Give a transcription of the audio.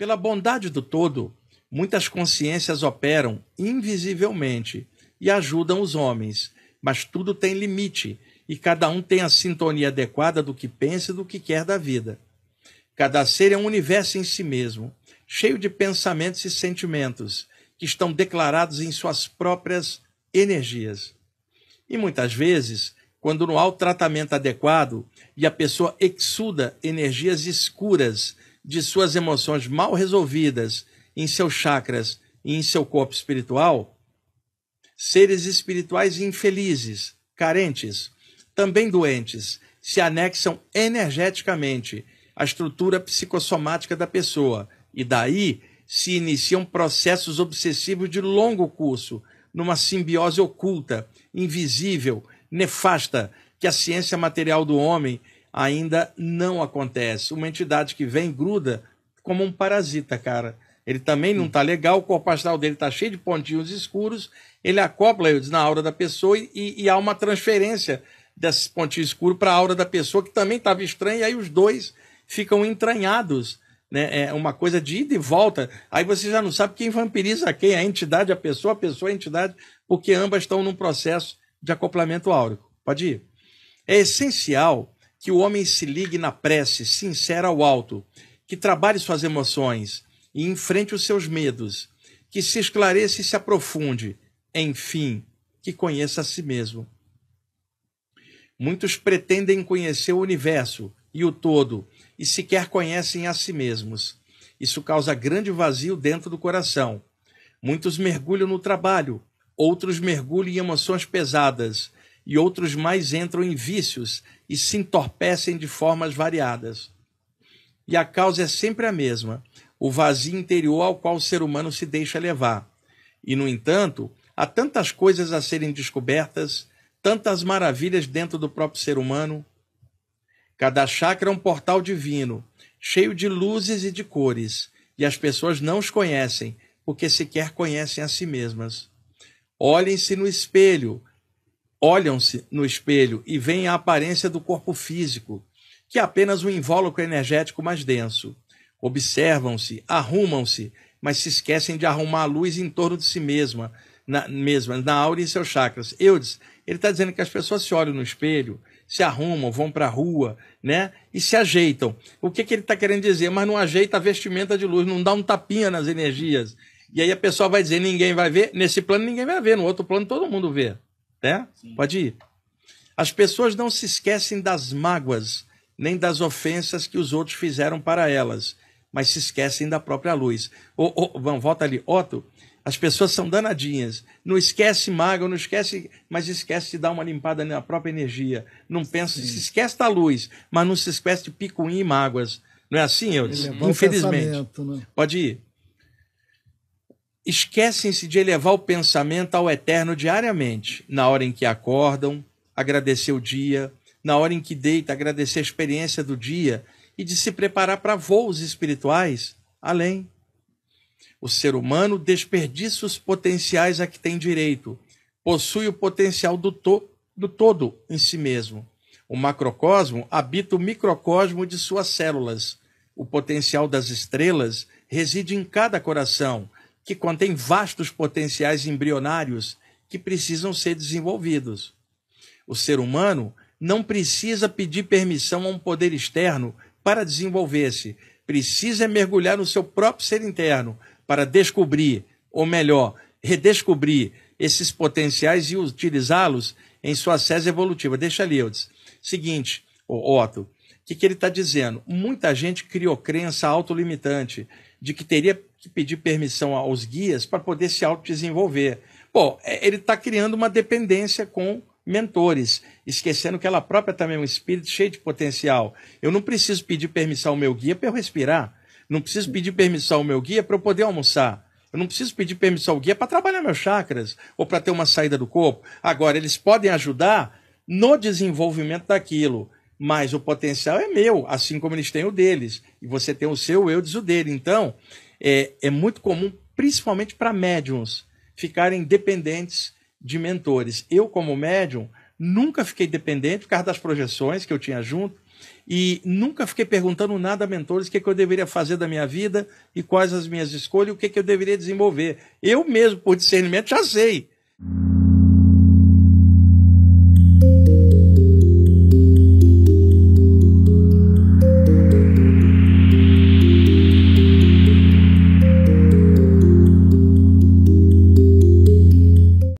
Pela bondade do todo, muitas consciências operam invisivelmente e ajudam os homens, mas tudo tem limite e cada um tem a sintonia adequada do que pensa e do que quer da vida. Cada ser é um universo em si mesmo, cheio de pensamentos e sentimentos que estão declarados em suas próprias energias. E muitas vezes, quando não há o tratamento adequado e a pessoa exuda energias escuras de suas emoções mal resolvidas em seus chakras e em seu corpo espiritual, seres espirituais infelizes, carentes, também doentes, se anexam energeticamente à estrutura psicossomática da pessoa e daí se iniciam processos obsessivos de longo curso, numa simbiose oculta, invisível, nefasta, que a ciência material do homem ainda não acontece. Uma entidade que vem gruda como um parasita, cara. Ele também não está hum. legal, o corpo astral dele está cheio de pontinhos escuros, ele acopla eles na aura da pessoa e, e há uma transferência desses pontinhos escuros para a aura da pessoa que também estava estranha, e aí os dois ficam entranhados. Né? É uma coisa de ida e volta. Aí você já não sabe quem vampiriza quem, a entidade, a pessoa, a pessoa, a entidade, porque ambas estão num processo de acoplamento áurico. Pode ir. É essencial que o homem se ligue na prece sincera ao alto, que trabalhe suas emoções e enfrente os seus medos, que se esclareça e se aprofunde, enfim, que conheça a si mesmo. Muitos pretendem conhecer o universo e o todo e sequer conhecem a si mesmos. Isso causa grande vazio dentro do coração. Muitos mergulham no trabalho, outros mergulham em emoções pesadas e outros mais entram em vícios e se entorpecem de formas variadas. E a causa é sempre a mesma, o vazio interior ao qual o ser humano se deixa levar. E, no entanto, há tantas coisas a serem descobertas, tantas maravilhas dentro do próprio ser humano. Cada chakra é um portal divino, cheio de luzes e de cores, e as pessoas não os conhecem, porque sequer conhecem a si mesmas. Olhem-se no espelho olham-se no espelho e veem a aparência do corpo físico, que é apenas um invólucro energético mais denso. Observam-se, arrumam-se, mas se esquecem de arrumar a luz em torno de si mesma, na, mesma, na aura e em seus chakras. Eudes, ele está dizendo que as pessoas se olham no espelho, se arrumam, vão para a rua, né? E se ajeitam. O que, que ele está querendo dizer? Mas não ajeita a vestimenta de luz, não dá um tapinha nas energias. E aí a pessoa vai dizer, ninguém vai ver. Nesse plano ninguém vai ver, no outro plano todo mundo vê né? Pode ir. As pessoas não se esquecem das mágoas nem das ofensas que os outros fizeram para elas, mas se esquecem da própria luz. Oh, oh, vamos, volta ali. Otto, as pessoas são danadinhas. Não esquece mágoa, não esquece, mas esquece de dar uma limpada na própria energia. Não pensa, Sim. se esquece da luz, mas não se esquece de picuim e mágoas. Não é assim, Eudes? Infelizmente. Né? Pode ir esquecem-se de elevar o pensamento ao eterno diariamente, na hora em que acordam, agradecer o dia, na hora em que deita, agradecer a experiência do dia e de se preparar para voos espirituais além. O ser humano desperdiça os potenciais a que tem direito, possui o potencial do, to do todo em si mesmo. O macrocosmo habita o microcosmo de suas células. O potencial das estrelas reside em cada coração, que contém vastos potenciais embrionários que precisam ser desenvolvidos. O ser humano não precisa pedir permissão a um poder externo para desenvolver-se, precisa mergulhar no seu próprio ser interno para descobrir, ou melhor, redescobrir esses potenciais e utilizá-los em sua sese evolutiva. Deixa ali, Eudes. Seguinte, Otto, o que, que ele está dizendo? Muita gente criou crença autolimitante de que teria que pedir permissão aos guias para poder se autodesenvolver. Bom, é, ele está criando uma dependência com mentores, esquecendo que ela própria também é um espírito cheio de potencial. Eu não preciso pedir permissão ao meu guia para eu respirar. Não preciso pedir permissão ao meu guia para eu poder almoçar. Eu não preciso pedir permissão ao guia para trabalhar meus chakras ou para ter uma saída do corpo. Agora, eles podem ajudar no desenvolvimento daquilo, mas o potencial é meu, assim como eles têm o deles. E você tem o seu, eu diz o dele. Então, é, é muito comum, principalmente para médiums, ficarem dependentes de mentores. Eu, como médium, nunca fiquei dependente por causa das projeções que eu tinha junto e nunca fiquei perguntando nada a mentores o que, é que eu deveria fazer da minha vida e quais as minhas escolhas, o que, é que eu deveria desenvolver. Eu mesmo, por discernimento, já sei